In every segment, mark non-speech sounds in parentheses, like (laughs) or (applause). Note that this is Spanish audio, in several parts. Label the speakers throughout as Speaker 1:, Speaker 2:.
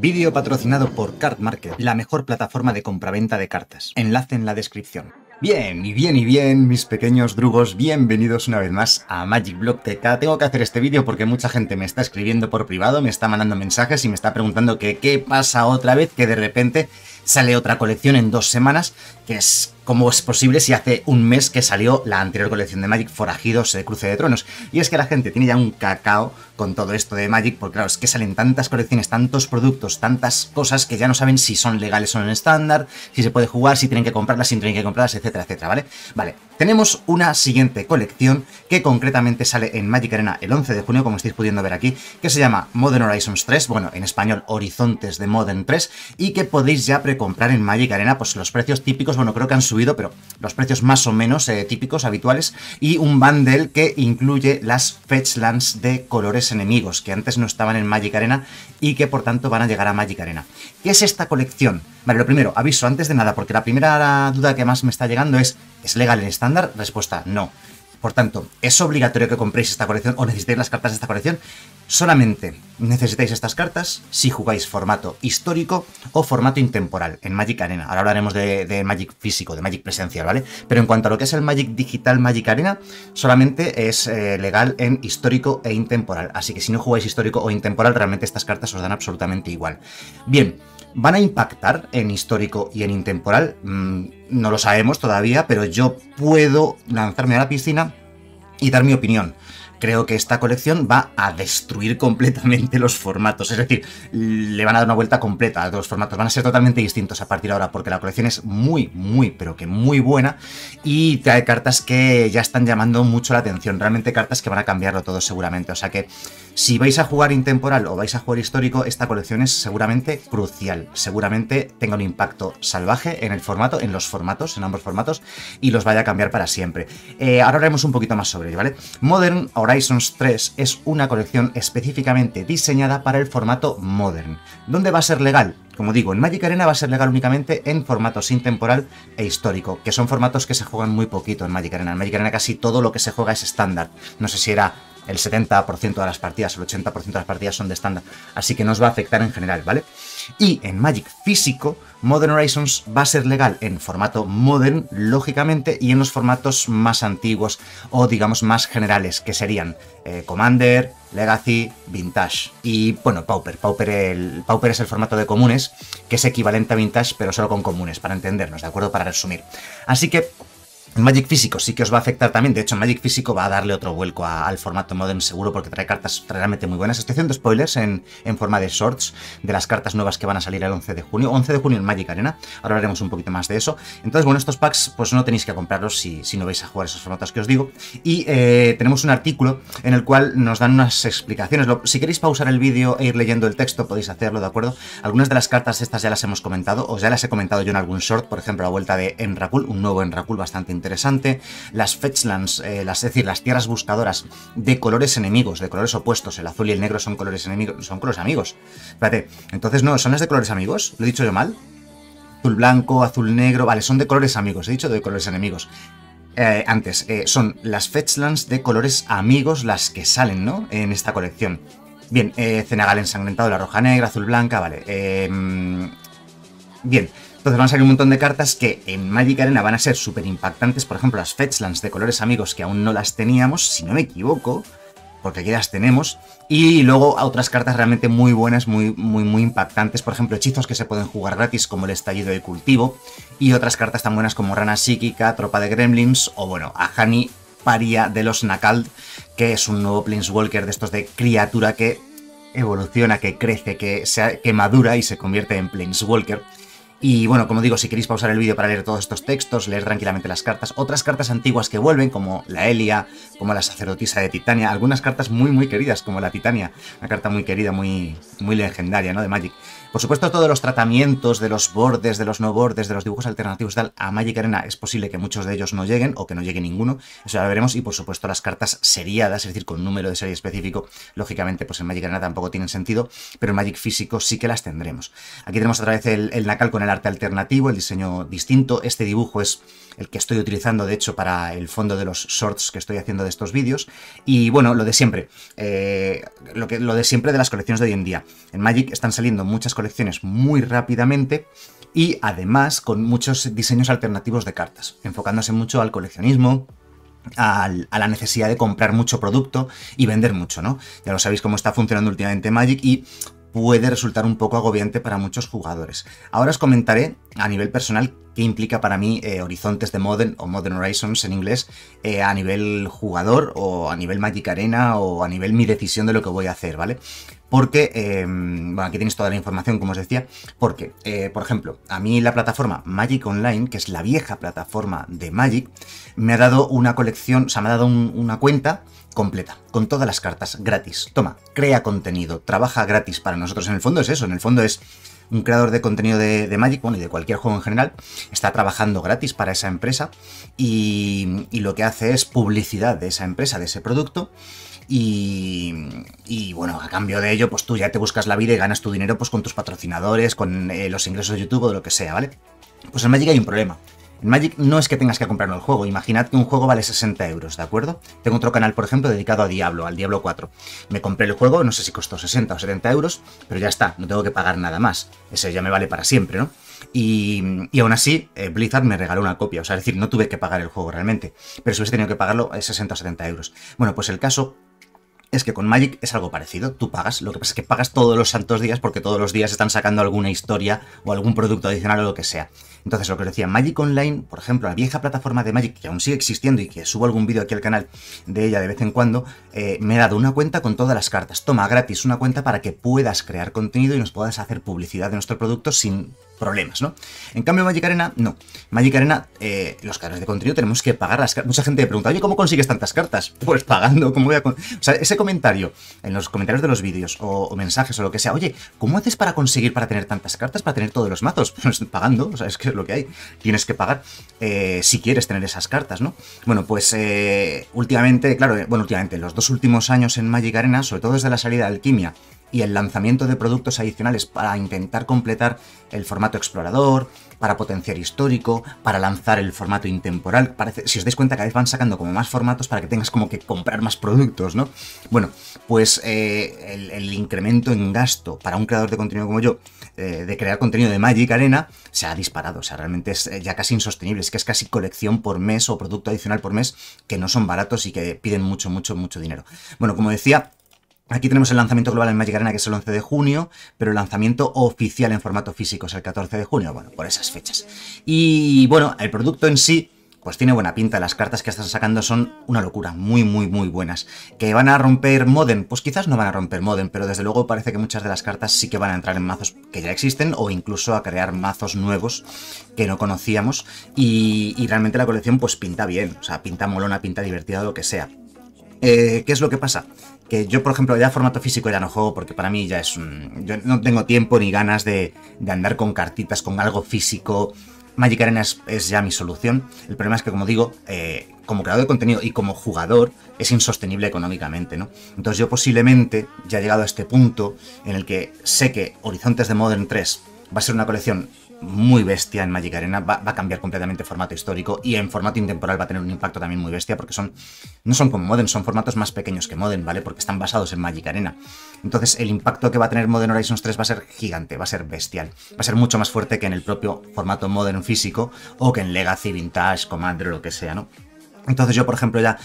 Speaker 1: Vídeo patrocinado por Card Market, la mejor plataforma de compraventa de cartas. Enlace en la descripción. Bien, y bien, y bien, mis pequeños drugos, bienvenidos una vez más a Magic Block TK. Tengo que hacer este vídeo porque mucha gente me está escribiendo por privado, me está mandando mensajes y me está preguntando que qué pasa otra vez, que de repente sale otra colección en dos semanas, que es Cómo es posible si hace un mes que salió la anterior colección de Magic Forajidos de eh, Cruce de Tronos. Y es que la gente tiene ya un cacao con todo esto de Magic, porque claro, es que salen tantas colecciones, tantos productos, tantas cosas que ya no saben si son legales o en estándar, si se puede jugar, si tienen que comprarlas, si tienen que comprarlas, etcétera, etcétera, ¿vale? Vale, tenemos una siguiente colección que concretamente sale en Magic Arena el 11 de junio, como estáis pudiendo ver aquí, que se llama Modern Horizons 3, bueno, en español Horizontes de Modern 3, y que podéis ya precomprar en Magic Arena, pues los precios típicos, bueno, creo que han subido pero los precios más o menos eh, típicos, habituales, y un bundle que incluye las Fetchlands de colores enemigos, que antes no estaban en Magic Arena y que por tanto van a llegar a Magic Arena. ¿Qué es esta colección? Vale, lo primero, aviso antes de nada, porque la primera duda que más me está llegando es, ¿es legal en estándar? Respuesta, no. Por tanto, es obligatorio que compréis esta colección o necesitéis las cartas de esta colección. Solamente necesitáis estas cartas si jugáis formato histórico o formato intemporal en Magic Arena. Ahora hablaremos de, Magic físico, de Magic presencial, ¿vale? Pero en cuanto a lo que es el Magic digital Magic Arena, solamente es eh, legal en histórico e intemporal. Así que si no jugáis histórico o intemporal, realmente estas cartas os dan absolutamente igual. Bien. ¿Van a impactar en histórico y en intemporal? Mm, no lo sabemos todavía, pero yo puedo lanzarme a la piscina y dar mi opinión creo que esta colección va a destruir completamente los formatos. Es decir, le van a dar una vuelta completa a los formatos. Van a ser totalmente distintos a partir de ahora porque la colección es muy, muy, pero que muy buena y trae cartas que ya están llamando mucho la atención. Realmente cartas que van a cambiarlo todo seguramente. O sea que si vais a jugar intemporal o vais a jugar histórico, esta colección es seguramente crucial. Seguramente tenga un impacto salvaje en el formato, en los formatos, en ambos formatos y los vaya a cambiar para siempre. Eh, ahora hablaremos un poquito más sobre ello, ¿vale? Modern ahora Horizons 3 es una colección específicamente diseñada para el formato Modern, donde va a ser legal. Como digo, en Magic Arena va a ser legal únicamente en formatos sin temporal e histórico, que son formatos que se juegan muy poquito en Magic Arena. En Magic Arena casi todo lo que se juega es estándar. No sé si era el 70% de las partidas, o el 80% de las partidas son de estándar, así que no os va a afectar en general, ¿vale? Y en Magic físico, Modern Horizons va a ser legal en formato modern, lógicamente, y en los formatos más antiguos o digamos más generales, que serían eh, Commander, Legacy, Vintage y bueno, Pauper. Pauper, el, Pauper es el formato de comunes, que es equivalente a Vintage, pero solo con comunes, para entendernos, ¿de acuerdo? Para resumir. Así que Magic Físico sí que os va a afectar también. De hecho, Magic Físico va a darle otro vuelco al formato Modern seguro porque trae cartas realmente muy buenas. Estoy haciendo spoilers en, forma de shorts de las cartas nuevas que van a salir el 11 de junio. 11 de junio en Magic Arena. Ahora hablaremos un poquito más de eso. Entonces, bueno, estos packs pues no tenéis que comprarlos si, no vais a jugar esos formatos que os digo. Y eh, tenemos un artículo en el cual nos dan unas explicaciones. si queréis pausar el vídeo e ir leyendo el texto podéis hacerlo, ¿de acuerdo? Algunas de las cartas estas ya las hemos comentado o ya las he comentado yo en algún short. Por ejemplo, la vuelta de Enrakul, un nuevo Enrakul bastante interesante interesante. Las Fetchlands, eh, las, es decir, las tierras buscadoras de colores enemigos, de colores opuestos. El azul y el negro son colores enemigos, son colores amigos. Espérate, entonces no, ¿son las de colores amigos? ¿Lo he dicho yo mal? Azul blanco, azul negro, vale, son de colores amigos, he dicho de colores enemigos. Eh, antes, eh, son las Fetchlands de colores amigos las que salen, ¿no? En esta colección. Bien, eh, Cenagal ensangrentado, la roja negra, azul blanca, vale. Em, bien, entonces van a salir un montón de cartas que en Magic Arena van a ser súper impactantes. Por ejemplo, las Fetchlands de colores amigos que aún no las teníamos, si no me equivoco, porque aquí las tenemos. Y luego a otras cartas realmente muy buenas, muy, muy, muy impactantes. Por ejemplo, hechizos que se pueden jugar gratis, como el estallido de cultivo. Y otras cartas tan buenas como Rana Psíquica, Tropa de Gremlins, o bueno, a Hani Paria de los Nakald, que es un nuevo Planeswalker de estos de criatura que evoluciona, que crece, que, se, que madura y se convierte en Planeswalker. Y bueno, como digo, si queréis pausar el vídeo para leer todos estos textos, leer tranquilamente las cartas, otras cartas antiguas que vuelven, como la Elia, como la sacerdotisa de Titania, algunas cartas muy muy queridas, como la Titania, una carta muy querida, muy, muy legendaria, ¿no? De Magic. Por supuesto, todos los tratamientos de los bordes, de los no bordes, de los dibujos alternativos y tal, a Magic Arena es posible que muchos de ellos no lleguen o que no llegue ninguno, eso ya lo veremos, y por supuesto las cartas seriadas, es decir, con número de serie específico, lógicamente pues en Magic Arena tampoco tienen sentido, pero en Magic Físico sí que las tendremos. Aquí tenemos otra vez el, nacal con el arte alternativo, el diseño distinto, este dibujo es el que estoy utilizando de hecho para el fondo de los shorts que estoy haciendo de estos vídeos. Y bueno, lo de siempre, eh, lo, que, lo de siempre de las colecciones de hoy en día. En Magic están saliendo muchas colecciones muy rápidamente y además con muchos diseños alternativos de cartas, enfocándose mucho al coleccionismo, a la necesidad de comprar mucho producto y vender mucho, ¿no? Ya lo sabéis cómo está funcionando últimamente Magic y puede resultar un poco agobiante para muchos jugadores. Ahora os comentaré a nivel personal implica para mí eh, horizontes de Modern o Modern Horizons en inglés eh, a nivel jugador o a nivel Magic Arena o a nivel mi decisión de lo que voy a hacer, ¿vale? Porque, em, bueno, aquí tenéis toda la información, como os decía, porque, eh, por ejemplo, a mí la plataforma Magic Online, que es la vieja plataforma de Magic, me ha dado una colección, o sea, me ha dado una cuenta completa, con todas las cartas, gratis. Toma, crea contenido, trabaja gratis para nosotros. En el fondo es eso, en el fondo es un creador de contenido de, Magic, bueno, y de cualquier juego en general, está trabajando gratis para esa empresa y, lo que hace es publicidad de esa empresa, de ese producto. Y, bueno, a cambio de ello, pues tú ya te buscas la vida y ganas tu dinero pues con tus patrocinadores, con eh, los ingresos de YouTube o de lo que sea, ¿vale? Pues en Magic hay un problema. En Magic no es que tengas que comprar el juego, imaginad que un juego vale 60 euros, ¿de acuerdo? Tengo otro canal, por ejemplo, dedicado a Diablo, al Diablo 4. Me compré el juego, no sé si costó 60 o 70 euros, pero ya está, no tengo que pagar nada más. Ese ya me vale para siempre, ¿no? Y, y aún así, eh, Blizzard me regaló una copia, o sea, es decir, no tuve que pagar el juego realmente, pero si hubiese tenido que pagarlo, es 60 o 70 euros. Bueno, pues el caso es que con Magic es algo parecido, tú pagas, lo que pasa es que pagas todos los santos días porque todos los días están sacando alguna historia o algún producto adicional o lo que sea. Entonces, lo que os decía, Magic Online, por ejemplo, la vieja plataforma de Magic, que aún sigue existiendo y que subo algún vídeo aquí al canal de ella de vez en cuando, eh, me ha dado una cuenta con todas las cartas. Toma gratis una cuenta para que puedas crear contenido y nos puedas hacer publicidad de nuestro producto sin problemas, ¿no? En cambio, Magic Arena, no. Magic Arena, eh, los canales de contenido tenemos que pagar las cartas. Mucha gente me pregunta, oye, ¿cómo consigues tantas cartas? (laughs) Pues pagando, Como voy a...? o sea, ese comentario en los comentarios de los vídeos o, mensajes o lo que sea, oye, ¿cómo haces para conseguir, para tener tantas cartas, para tener todos los mazos? (laughs) Pues pagando, o sea, lo que hay. Tienes que pagar eh, si quieres tener esas cartas, ¿no? Bueno, pues eh, últimamente, claro, eh, bueno, últimamente, los dos últimos años en Magic Arena, sobre todo desde la salida de Alquimia y el lanzamiento de productos adicionales para intentar completar el formato explorador, para potenciar histórico, para lanzar el formato intemporal. Parece, si os dais cuenta, cada vez van sacando como más formatos para que tengas como que comprar más productos, ¿no? Bueno, pues eh, el, incremento en gasto para un creador de contenido como yo eh, de crear contenido de Magic Arena se ha disparado. O sea, realmente es eh, ya casi insostenible. Es que es casi colección por mes o producto adicional por mes que no son baratos y que piden mucho, mucho, mucho dinero. Bueno, como decía, Aquí tenemos el lanzamiento global en Magic Arena, que es el 11 de junio, pero el lanzamiento oficial en formato físico es el 14 de junio, bueno, por esas fechas. Y bueno, el producto en sí, pues tiene buena pinta. Las cartas que están sacando son una locura, muy, muy, muy buenas. ¿Que van a romper Modem? Pues quizás no van a romper Modem, pero desde luego parece que muchas de las cartas sí que van a entrar en mazos que ya existen o incluso a crear mazos nuevos que no conocíamos. Y, realmente la colección pues pinta bien, o sea, pinta molona, pinta divertida, lo que sea. Eh, ¿Qué es lo que pasa? que yo, por ejemplo, ya formato físico ya no juego porque para mí ya es un... Yo no tengo tiempo ni ganas de, andar con cartitas, con algo físico. Magic Arena es, ya mi solución. El problema es que, como digo, eh, como creador de contenido y como jugador es insostenible económicamente, ¿no? Entonces yo posiblemente ya he llegado a este punto en el que sé que Horizontes de Modern 3 va a ser una colección muy bestia en Magic Arena, va, a cambiar completamente formato histórico y en formato intemporal va a tener un impacto también muy bestia porque son, no son como Modern, son formatos más pequeños que Modern, ¿vale? Porque están basados en Magic Arena. Entonces el impacto que va a tener Modern Horizons 3 va a ser gigante, va a ser bestial, va a ser mucho más fuerte que en el propio formato Modern físico o que en Legacy, Vintage, Commander o lo que sea, ¿no? Entonces yo, por ejemplo, ya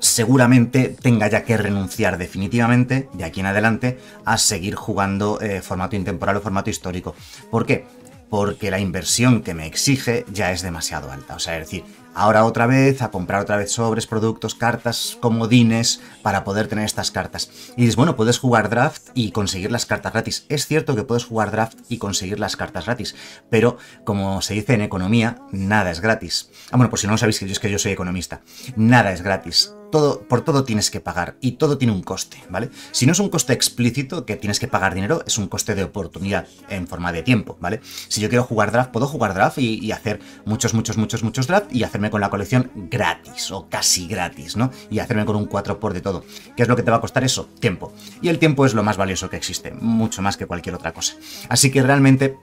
Speaker 1: seguramente tenga ya que renunciar definitivamente de aquí en adelante a seguir jugando eh, formato intemporal o formato histórico. ¿Por qué? porque la inversión que me exige ya es demasiado alta. O sea, es decir, ahora otra vez a comprar otra vez sobres, productos, cartas, comodines para poder tener estas cartas. Y dices, bueno, puedes jugar draft y conseguir las cartas gratis. Es cierto que puedes jugar draft y conseguir las cartas gratis, pero como se dice en economía, nada es gratis. Ah, bueno, por pues si no lo sabéis, que es que yo soy economista. Nada es gratis todo, por todo tienes que pagar y todo tiene un coste, ¿vale? Si no es un coste explícito que tienes que pagar dinero, es un coste de oportunidad en forma de tiempo, ¿vale? Si yo quiero jugar draft, puedo jugar draft y, hacer muchos, muchos, muchos, muchos draft y hacerme con la colección gratis o casi gratis, ¿no? Y hacerme con un 4 por de todo. ¿Qué es lo que te va a costar eso? Tiempo. Y el tiempo es lo más valioso que existe, mucho más que cualquier otra cosa. Así que realmente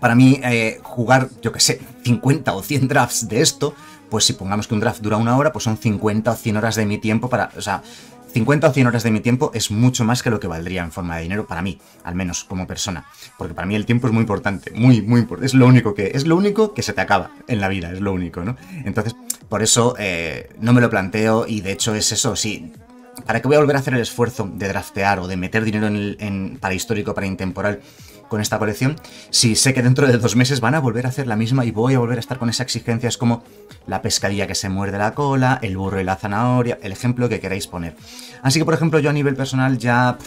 Speaker 1: para mí eh, jugar, yo qué sé, 50 o 100 drafts de esto pues si pongamos que un draft dura una hora, pues son 50 o 100 horas de mi tiempo para, o sea, 50 o 100 horas de mi tiempo es mucho más que lo que valdría en forma de dinero para mí, al menos como persona, porque para mí el tiempo es muy importante, muy muy importante, es lo único que es lo único que se te acaba en la vida, es lo único, ¿no? Entonces, por eso eh, no me lo planteo y de hecho es eso, sí, ¿para qué voy a volver a hacer el esfuerzo de draftear o de meter dinero en, en para histórico, para intemporal? con esta colección, si sé que dentro de dos meses van a volver a hacer la misma y voy a volver a estar con esa exigencias como la pescadilla que se muerde la cola, el burro y la zanahoria, el ejemplo que queráis poner. Así que, por ejemplo, yo a nivel personal ya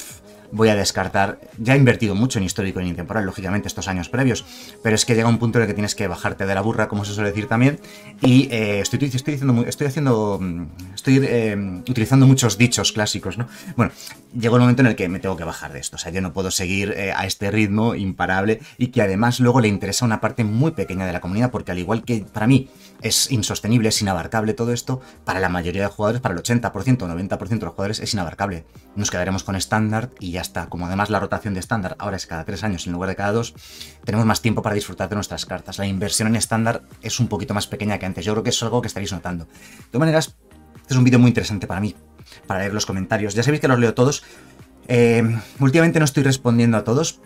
Speaker 1: voy a descartar. Ya he invertido mucho en histórico y en intemporal, lógicamente, estos años previos, pero es que llega un punto en el que tienes que bajarte de la burra, como se suele decir también, y eh, estoy, estoy, diciendo, estoy haciendo, mm, estoy eh, utilizando muchos dichos clásicos, ¿no? Bueno, llegó el momento en el que me tengo que bajar de esto, o sea, yo no puedo seguir eh, a este ritmo imparable y que además luego le interesa una parte muy pequeña de la comunidad, porque al igual que para mí es insostenible, es inabarcable todo esto, para la mayoría de jugadores, para el 80%, o 90% de los jugadores es inabarcable. Nos quedaremos con estándar y ya está. Como además la rotación de estándar ahora es cada tres años en lugar de cada dos, tenemos más tiempo para disfrutar de nuestras cartas. La inversión en estándar es un poquito más pequeña que antes. Yo creo que es algo que estaréis notando. De todas maneras, este es un vídeo muy interesante para mí, para leer los comentarios. Ya sabéis que los leo todos. Eh, últimamente no estoy respondiendo a todos,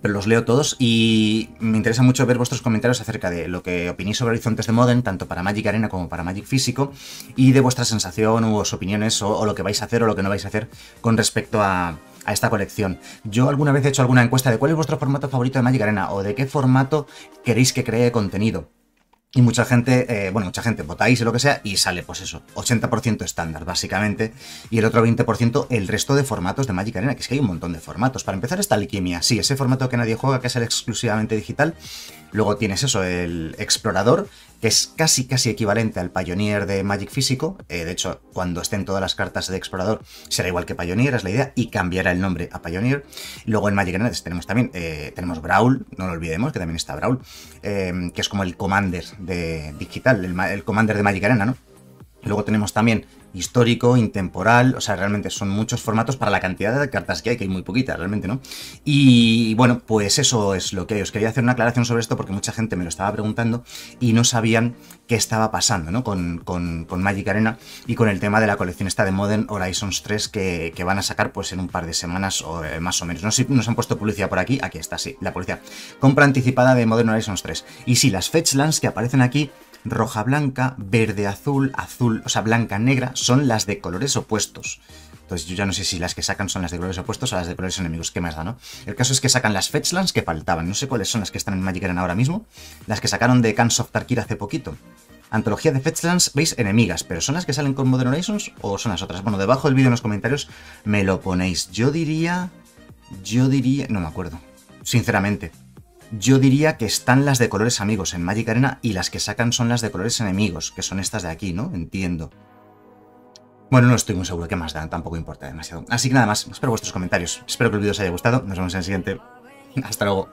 Speaker 1: pero los leo todos y me interesa mucho ver vuestros comentarios acerca de lo que opinéis sobre Horizontes de Modern, tanto para Magic Arena como para Magic Físico, y de vuestra sensación u opiniones o, lo que vais a hacer o lo que no vais a hacer con respecto a, a esta colección. Yo alguna vez he hecho alguna encuesta de cuál es vuestro formato favorito de Magic Arena o de qué formato queréis que cree contenido. Y mucha gente, eh, bueno, mucha gente votáis y lo que sea, y sale, pues eso, 80% estándar, básicamente, y el otro 20% el resto de formatos de Magic Arena, que es que hay un montón de formatos. Para empezar está Alquimia, sí, ese formato que nadie juega, que es el exclusivamente digital. Luego tienes eso, el explorador, que es casi casi equivalente al Pioneer de Magic físico. Eh, de hecho, cuando estén todas las cartas de explorador será igual que Pioneer, es la idea, y cambiará el nombre a Pioneer. Luego en Magic Arena tenemos también, eh, tenemos Brawl, no lo olvidemos, que también está Brawl, eh, que es como el Commander de digital, el, el Commander de Magic Arena, ¿no? Luego tenemos también histórico, intemporal, o sea, realmente son muchos formatos para la cantidad de cartas que hay, que hay muy poquitas realmente, ¿no? Y bueno, pues eso es lo que hay. Os quería hacer una aclaración sobre esto porque mucha gente me lo estaba preguntando y no sabían qué estaba pasando, ¿no? Con, Magic Arena y con el tema de la colección esta de Modern Horizons 3 que, van a sacar pues en un par de semanas o eh, más o menos. No si nos han puesto publicidad por aquí, aquí está, sí, la publicidad. Compra anticipada de Modern Horizons 3. Y sí, las Fetchlands que aparecen aquí roja blanca, verde azul, azul, o sea, blanca negra, son las de colores opuestos. Entonces yo ya no sé si las que sacan son las de colores opuestos o las de colores enemigos, qué más da, ¿no? El caso es que sacan las Fetchlands que faltaban, no sé cuáles son las que están en Magic Arena ahora mismo, las que sacaron de Cans of Tarkir hace poquito. Antología de Fetchlands, veis, enemigas, pero ¿son las que salen con Modern Horizons o son las otras? Bueno, debajo del vídeo en los comentarios me lo ponéis. Yo diría... Yo diría... No me acuerdo, sinceramente. Yo diría que están las de colores amigos en Magic Arena y las que sacan son las de colores enemigos, que son estas de aquí, ¿no? Entiendo. Bueno, no estoy muy seguro qué más dan, tampoco importa demasiado. Así que nada más, espero vuestros comentarios. Espero que el vídeo os haya gustado. Nos vemos en el siguiente. (laughs) Hasta luego.